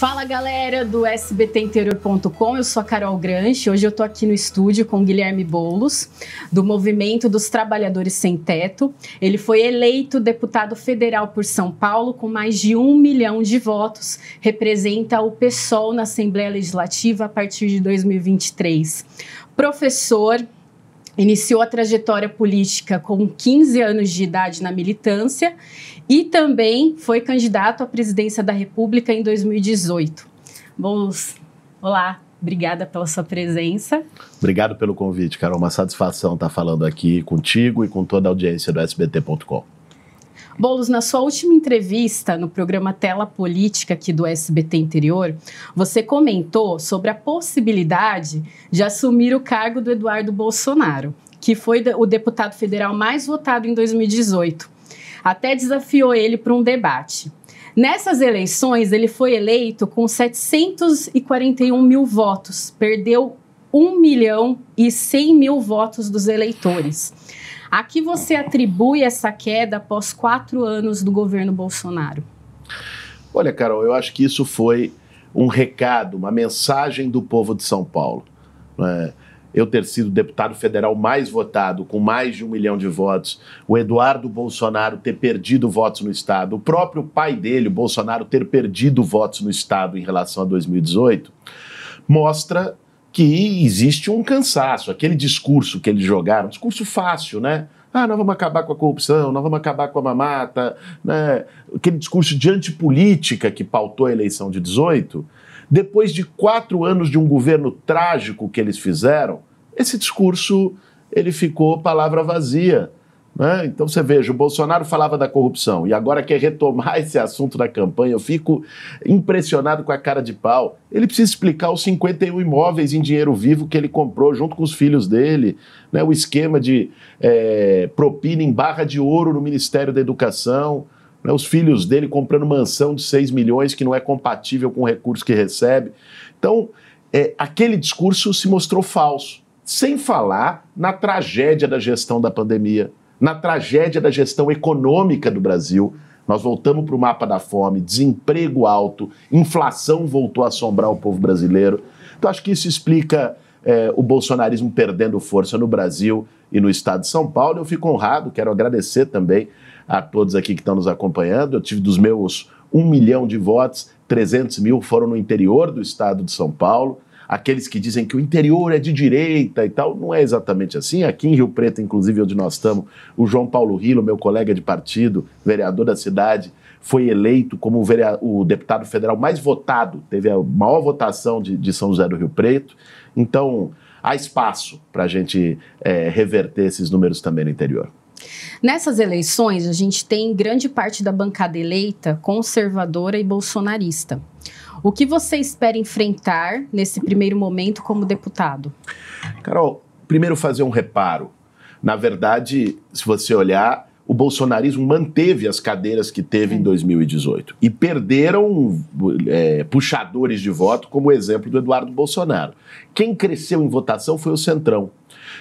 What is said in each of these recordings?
Fala galera do sbtinterior.com, eu sou a Carol Granche. Hoje eu tô aqui no estúdio com Guilherme Bolos, do Movimento dos Trabalhadores Sem Teto. Ele foi eleito deputado federal por São Paulo com mais de um milhão de votos. Representa o PSOL na Assembleia Legislativa a partir de 2023. Professor, iniciou a trajetória política com 15 anos de idade na militância e também foi candidato à presidência da República em 2018. Bolos, olá, obrigada pela sua presença. Obrigado pelo convite, Carol. Uma satisfação estar falando aqui contigo e com toda a audiência do SBT.com. Boulos, na sua última entrevista no programa Tela Política aqui do SBT Interior, você comentou sobre a possibilidade de assumir o cargo do Eduardo Bolsonaro, que foi o deputado federal mais votado em 2018. Até desafiou ele para um debate. Nessas eleições, ele foi eleito com 741 mil votos, perdeu 1 milhão e 100 mil votos dos eleitores. A que você atribui essa queda após quatro anos do governo Bolsonaro? Olha, Carol, eu acho que isso foi um recado, uma mensagem do povo de São Paulo. É, eu ter sido deputado federal mais votado, com mais de um milhão de votos, o Eduardo Bolsonaro ter perdido votos no Estado, o próprio pai dele, o Bolsonaro, ter perdido votos no Estado em relação a 2018, mostra que existe um cansaço, aquele discurso que eles jogaram, discurso fácil, né? Ah, nós vamos acabar com a corrupção, nós vamos acabar com a mamata, né? Aquele discurso de antipolítica que pautou a eleição de 18, depois de quatro anos de um governo trágico que eles fizeram, esse discurso ele ficou palavra vazia. Né? Então você veja, o Bolsonaro falava da corrupção e agora quer retomar esse assunto da campanha. Eu fico impressionado com a cara de pau. Ele precisa explicar os 51 imóveis em dinheiro vivo que ele comprou junto com os filhos dele, né? o esquema de é, propina em barra de ouro no Ministério da Educação né? os filhos dele comprando mansão de 6 milhões que não é compatível com o recurso que recebe. Então, é, aquele discurso se mostrou falso, sem falar na tragédia da gestão da pandemia na tragédia da gestão econômica do Brasil. Nós voltamos para o mapa da fome, desemprego alto, inflação voltou a assombrar o povo brasileiro. Então, acho que isso explica é, o bolsonarismo perdendo força no Brasil e no estado de São Paulo. Eu fico honrado, quero agradecer também a todos aqui que estão nos acompanhando. Eu tive dos meus um milhão de votos, 300 mil foram no interior do estado de São Paulo aqueles que dizem que o interior é de direita e tal. Não é exatamente assim. Aqui em Rio Preto, inclusive, onde nós estamos, o João Paulo Rilo, meu colega de partido, vereador da cidade, foi eleito como o, vereador, o deputado federal mais votado, teve a maior votação de, de São José do Rio Preto. Então, há espaço para a gente é, reverter esses números também no interior. Nessas eleições, a gente tem grande parte da bancada eleita conservadora e bolsonarista. O que você espera enfrentar nesse primeiro momento como deputado? Carol, primeiro fazer um reparo. Na verdade, se você olhar, o bolsonarismo manteve as cadeiras que teve em 2018 é. e perderam é, puxadores de voto, como o exemplo do Eduardo Bolsonaro. Quem cresceu em votação foi o Centrão.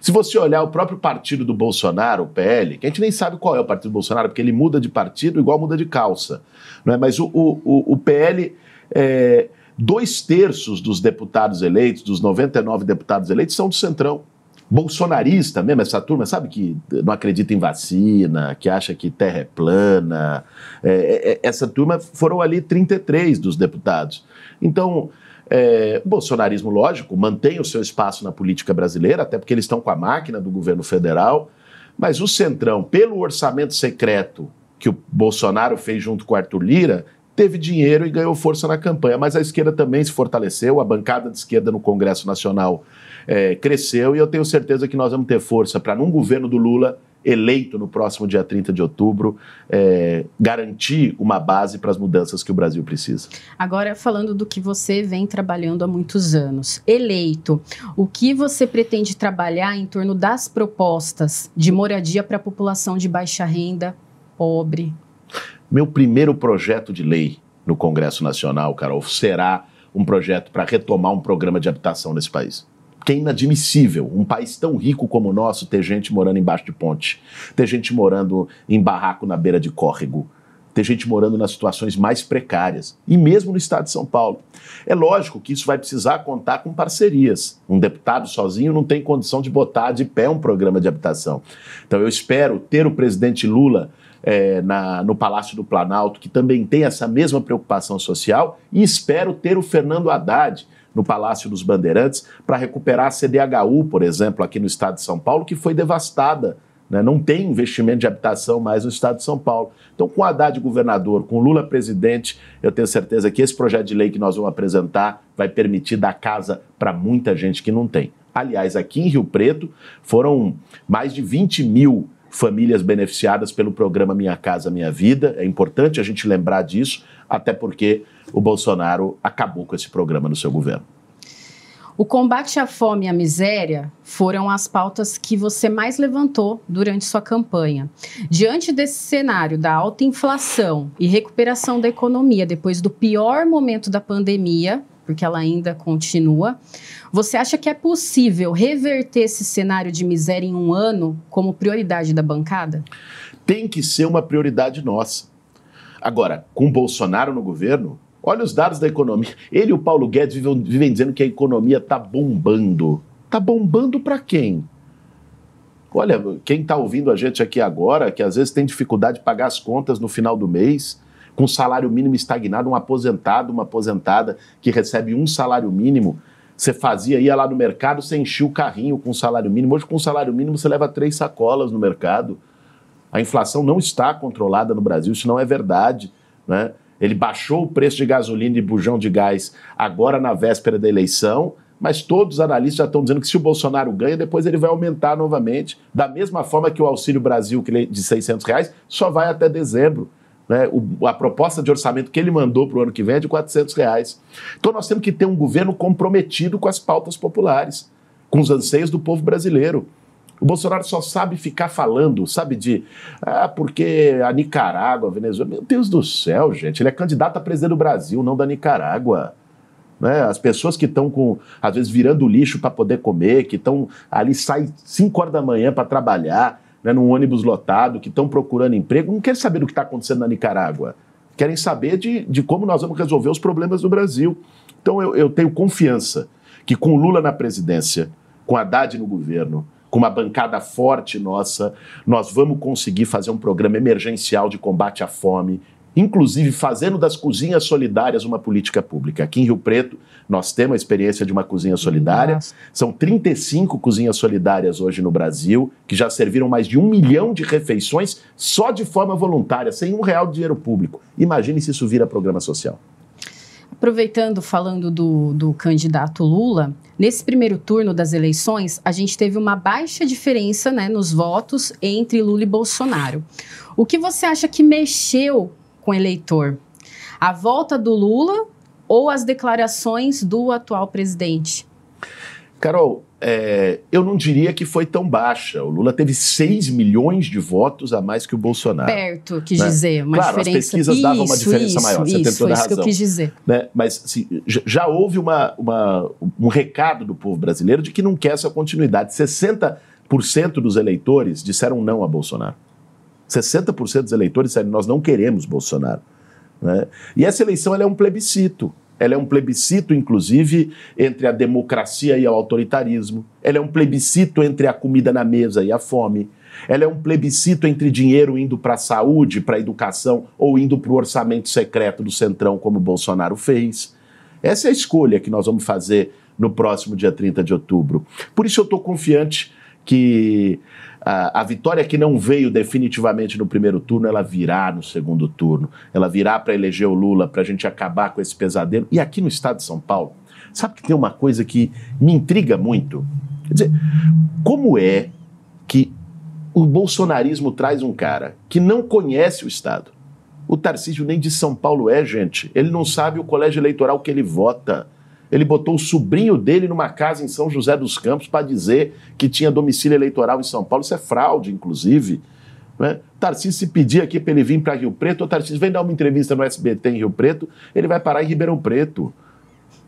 Se você olhar o próprio partido do Bolsonaro, o PL, que a gente nem sabe qual é o partido do Bolsonaro, porque ele muda de partido igual muda de calça. Não é? Mas o, o, o PL é, dois terços dos deputados eleitos, dos 99 deputados eleitos, são do Centrão. Bolsonarista mesmo, essa turma, sabe que não acredita em vacina, que acha que terra é plana. É, é, é essa turma foram ali 33 dos deputados. Então, é, o bolsonarismo, lógico, mantém o seu espaço na política brasileira, até porque eles estão com a máquina do governo federal, mas o Centrão, pelo orçamento secreto que o Bolsonaro fez junto com o Arthur Lira, teve dinheiro e ganhou força na campanha. Mas a esquerda também se fortaleceu, a bancada de esquerda no Congresso Nacional é, cresceu e eu tenho certeza que nós vamos ter força para, num governo do Lula eleito no próximo dia 30 de outubro, é, garantir uma base para as mudanças que o Brasil precisa. Agora, falando do que você vem trabalhando há muitos anos, eleito, o que você pretende trabalhar em torno das propostas de moradia para a população de baixa renda, pobre, meu primeiro projeto de lei no Congresso Nacional, Carol, será um projeto para retomar um programa de habitação nesse país. Que é inadmissível um país tão rico como o nosso ter gente morando embaixo de ponte, ter gente morando em barraco na beira de córrego, ter gente morando nas situações mais precárias, e mesmo no estado de São Paulo. É lógico que isso vai precisar contar com parcerias. Um deputado sozinho não tem condição de botar de pé um programa de habitação. Então eu espero ter o presidente Lula é, na, no Palácio do Planalto, que também tem essa mesma preocupação social, e espero ter o Fernando Haddad no Palácio dos Bandeirantes para recuperar a CDHU, por exemplo, aqui no estado de São Paulo, que foi devastada. Né? Não tem investimento de habitação mais no estado de São Paulo. Então, com Haddad governador, com Lula presidente, eu tenho certeza que esse projeto de lei que nós vamos apresentar vai permitir dar casa para muita gente que não tem. Aliás, aqui em Rio Preto foram mais de 20 mil famílias beneficiadas pelo programa Minha Casa Minha Vida. É importante a gente lembrar disso, até porque o Bolsonaro acabou com esse programa no seu governo. O combate à fome e à miséria foram as pautas que você mais levantou durante sua campanha. Diante desse cenário da alta inflação e recuperação da economia depois do pior momento da pandemia, porque ela ainda continua. Você acha que é possível reverter esse cenário de miséria em um ano como prioridade da bancada? Tem que ser uma prioridade nossa. Agora, com Bolsonaro no governo, olha os dados da economia. Ele e o Paulo Guedes vivem, vivem dizendo que a economia está bombando. Está bombando para quem? Olha, quem está ouvindo a gente aqui agora, que às vezes tem dificuldade de pagar as contas no final do mês, com salário mínimo estagnado, um aposentado, uma aposentada que recebe um salário mínimo, você fazia, ia lá no mercado, você enchia o carrinho com salário mínimo. Hoje, com salário mínimo, você leva três sacolas no mercado. A inflação não está controlada no Brasil, isso não é verdade. Né? Ele baixou o preço de gasolina e bujão de gás agora na véspera da eleição, mas todos os analistas já estão dizendo que se o Bolsonaro ganha, depois ele vai aumentar novamente, da mesma forma que o Auxílio Brasil é de 600 reais só vai até dezembro. Né? O, a proposta de orçamento que ele mandou para o ano que vem é de 400 reais. Então nós temos que ter um governo comprometido com as pautas populares, com os anseios do povo brasileiro. O Bolsonaro só sabe ficar falando, sabe de. Ah, porque a Nicarágua, a Venezuela. Meu Deus do céu, gente. Ele é candidato a presidente do Brasil, não da Nicarágua. Né? As pessoas que estão com, às vezes, virando lixo para poder comer, que estão ali, saem 5 horas da manhã para trabalhar, né, num ônibus lotado, que estão procurando emprego, não querem saber do que está acontecendo na Nicarágua. Querem saber de, de como nós vamos resolver os problemas do Brasil. Então eu, eu tenho confiança que com o Lula na presidência, com Haddad no governo, com uma bancada forte nossa, nós vamos conseguir fazer um programa emergencial de combate à fome, inclusive fazendo das cozinhas solidárias uma política pública. Aqui em Rio Preto, nós temos a experiência de uma cozinha solidária. Nossa. São 35 cozinhas solidárias hoje no Brasil, que já serviram mais de um milhão de refeições só de forma voluntária, sem um real de dinheiro público. Imagine se isso vira programa social. Aproveitando, falando do, do, candidato Lula, nesse primeiro turno das eleições, a gente teve uma baixa diferença né, nos votos entre Lula e Bolsonaro. O que você acha que mexeu com o eleitor? A volta do Lula ou as declarações do atual presidente? Carol, é, eu não diria que foi tão baixa. O Lula teve 6 milhões de votos a mais que o Bolsonaro. Perto, quis né? dizer. Uma claro, diferença... as pesquisas isso, davam uma diferença isso, maior, isso, você tem toda a razão. que eu quis dizer. Né? Mas assim, já houve uma, uma, um recado do povo brasileiro de que não quer essa continuidade. 60% dos eleitores disseram não a Bolsonaro. 60% dos eleitores disseram: nós não queremos Bolsonaro. Né? E essa eleição é um plebiscito. Ela é um plebiscito, inclusive, entre a democracia e o autoritarismo. Ela é um plebiscito entre a comida na mesa e a fome. Ela é um plebiscito entre dinheiro indo para a saúde, para a educação ou indo para o orçamento secreto do Centrão, como Bolsonaro fez. Essa é a escolha que nós vamos fazer no próximo dia 30 de outubro. Por isso eu estou confiante que a, vitória que não veio definitivamente no primeiro turno, ela virá no segundo turno. Ela virá para eleger o Lula, para a gente acabar com esse pesadelo. E aqui no estado de São Paulo, sabe que tem uma coisa que me intriga muito? Quer dizer, como é que o bolsonarismo traz um cara que não conhece o Estado? O Tarcísio nem de São Paulo é, gente. Ele não sabe o colégio eleitoral que ele vota ele botou o sobrinho dele numa casa em São José dos Campos para dizer que tinha domicílio eleitoral em São Paulo. Isso é fraude, inclusive. Né? Tarcísio se pedir aqui para ele vir para Rio Preto, o Tarcísio vem dar uma entrevista no SBT em Rio Preto, ele vai parar em Ribeirão Preto.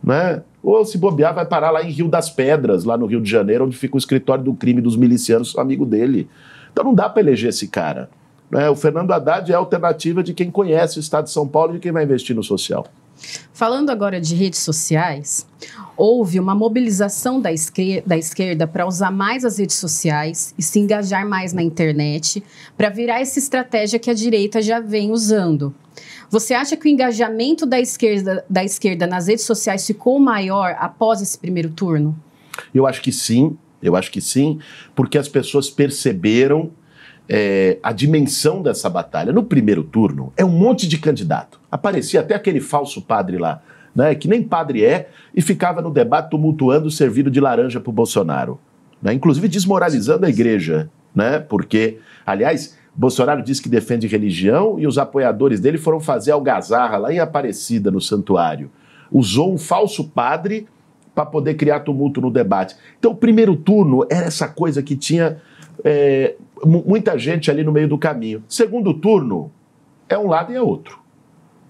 Né? Ou se bobear, vai parar lá em Rio das Pedras, lá no Rio de Janeiro, onde fica o escritório do crime dos milicianos, amigo dele. Então não dá para eleger esse cara. Né? O Fernando Haddad é a alternativa de quem conhece o Estado de São Paulo e de quem vai investir no social. Falando agora de redes sociais, houve uma mobilização da, esquerda, da esquerda para usar mais as redes sociais e se engajar mais na internet para virar essa estratégia que a direita já vem usando. Você acha que o engajamento da esquerda, da esquerda nas redes sociais ficou maior após esse primeiro turno? Eu acho que sim, eu acho que sim, porque as pessoas perceberam é, a dimensão dessa batalha. No primeiro turno, é um monte de candidato. Aparecia até aquele falso padre lá, né, que nem padre é, e ficava no debate tumultuando, servindo de laranja para o Bolsonaro. Né, inclusive desmoralizando a igreja, né, porque, aliás, Bolsonaro diz que defende religião e os apoiadores dele foram fazer algazarra lá em Aparecida, no santuário. Usou um falso padre para poder criar tumulto no debate. Então, o primeiro turno era essa coisa que tinha é, muita gente ali no meio do caminho. Segundo turno é um lado e é outro.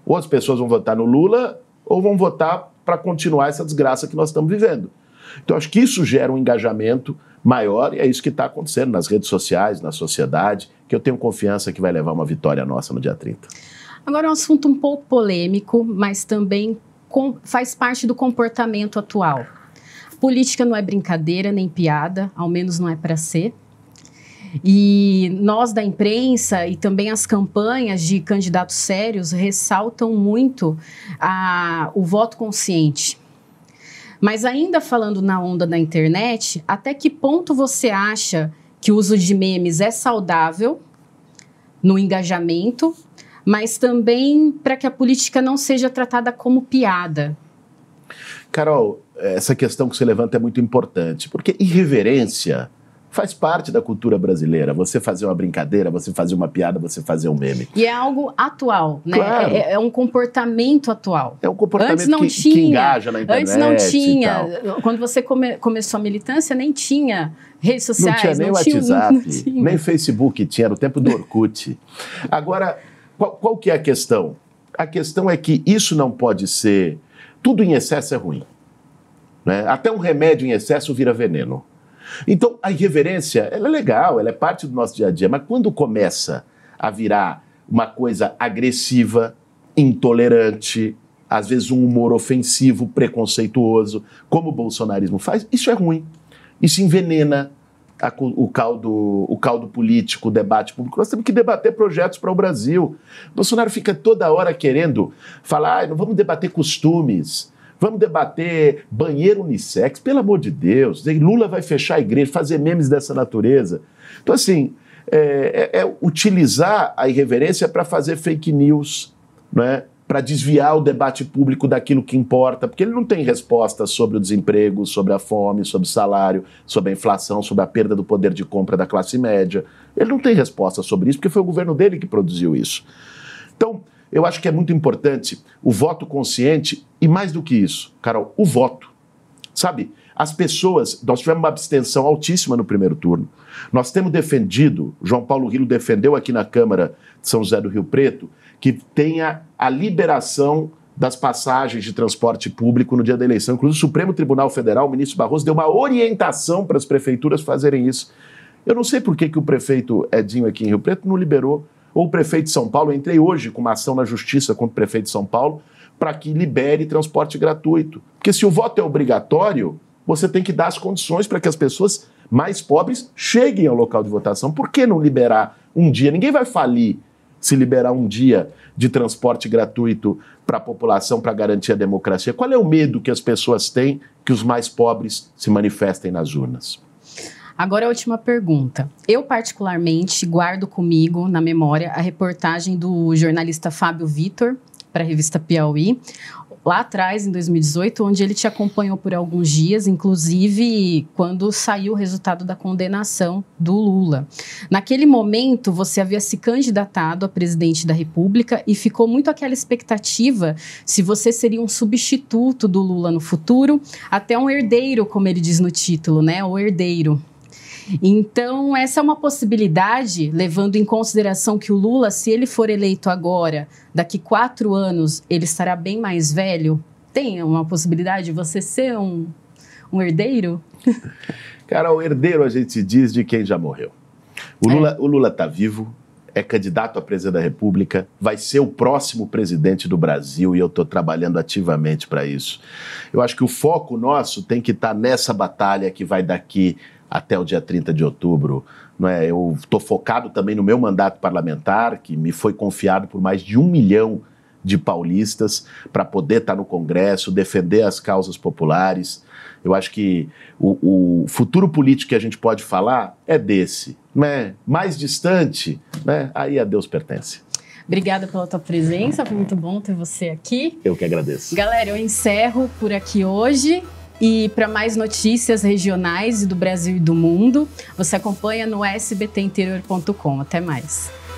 Ou as pessoas vão votar no Lula ou vão votar para continuar essa desgraça que nós estamos vivendo. Então, acho que isso gera um engajamento maior e é isso que está acontecendo nas redes sociais, na sociedade, que eu tenho confiança que vai levar uma vitória nossa no dia 30. Agora, um assunto um pouco polêmico, mas também com, faz parte do comportamento atual. Política não é brincadeira nem piada, ao menos não é para ser. E nós da imprensa e também as campanhas de candidatos sérios ressaltam muito a, o voto consciente. Mas ainda falando na onda da internet, até que ponto você acha que o uso de memes é saudável no engajamento, mas também para que a política não seja tratada como piada? Carol, essa questão que você levanta é muito importante, porque irreverência faz parte da cultura brasileira. Você fazer uma brincadeira, você fazer uma piada, você fazer um meme. E é algo atual, né? Claro. É, é, é um comportamento atual. É um comportamento Antes não que, tinha. que engaja na internet. Antes não tinha. Quando você come, começou a militância, nem tinha redes sociais. Não tinha nem não WhatsApp, tinha, tinha. nem Facebook tinha, era o tempo do Orkut. Agora, qual, qual que é a questão? A questão é que isso não pode ser... Tudo em excesso é ruim. Né? Até um remédio em excesso vira veneno. Então, a irreverência, ela é legal, ela é parte do nosso dia a dia, mas quando começa a virar uma coisa agressiva, intolerante, às vezes um humor ofensivo, preconceituoso, como o bolsonarismo faz, isso é ruim. Isso envenena a, o, caldo, o caldo político, o debate público. Nós temos que debater projetos para o Brasil. O Bolsonaro fica toda hora querendo falar, ah, não vamos debater costumes. Vamos debater banheiro unissex, pelo amor de Deus. Lula vai fechar a igreja, fazer memes dessa natureza. Então, assim, é, é, é utilizar a irreverência para fazer fake news, né? para desviar o debate público daquilo que importa, porque ele não tem resposta sobre o desemprego, sobre a fome, sobre o salário, sobre a inflação, sobre a perda do poder de compra da classe média. Ele não tem resposta sobre isso, porque foi o governo dele que produziu isso. Então, eu acho que é muito importante o voto consciente e mais do que isso, Carol, o voto. Sabe, as pessoas, nós tivemos uma abstenção altíssima no primeiro turno. Nós temos defendido, João Paulo Rilo defendeu aqui na Câmara de São José do Rio Preto, que tenha a liberação das passagens de transporte público no dia da eleição. Inclusive, o Supremo Tribunal Federal, o ministro Barroso, deu uma orientação para as prefeituras fazerem isso. Eu não sei por que, que o prefeito Edinho aqui em Rio Preto não liberou ou o prefeito de São Paulo, eu entrei hoje com uma ação na justiça contra o prefeito de São Paulo para que libere transporte gratuito. Porque se o voto é obrigatório, você tem que dar as condições para que as pessoas mais pobres cheguem ao local de votação. Por que não liberar um dia? Ninguém vai falir se liberar um dia de transporte gratuito para a população para garantir a democracia? Qual é o medo que as pessoas têm que os mais pobres se manifestem nas urnas? Agora é a última pergunta. Eu, particularmente, guardo comigo na memória a reportagem do jornalista Fábio Vitor para a revista Piauí, lá atrás, em 2018, onde ele te acompanhou por alguns dias, inclusive quando saiu o resultado da condenação do Lula. Naquele momento, você havia se candidatado a presidente da República e ficou muito aquela expectativa se você seria um substituto do Lula no futuro, até um herdeiro, como ele diz no título, né? O herdeiro. Então, essa é uma possibilidade, levando em consideração que o Lula, se ele for eleito agora, daqui quatro anos, ele estará bem mais velho. Tem uma possibilidade de você ser um, um herdeiro? Cara, o herdeiro a gente diz de quem já morreu. O é. Lula, é. o Lula tá vivo, é candidato a presidente da República, vai ser o próximo presidente do Brasil e eu estou trabalhando ativamente para isso. Eu acho que o foco nosso tem que estar tá nessa batalha que vai daqui até o dia 30 de outubro. é? Eu estou focado também no meu mandato parlamentar, que me foi confiado por mais de um milhão de paulistas para poder estar tá no Congresso, defender as causas populares. Eu acho que o, o, futuro político que a gente pode falar é desse. Né? Mais distante, né? aí a Deus pertence. Obrigada pela tua presença, foi muito bom ter você aqui. Eu que agradeço. Galera, eu encerro por aqui hoje. E para mais notícias regionais e do Brasil e do mundo, você acompanha no sbtinterior.com. Até mais.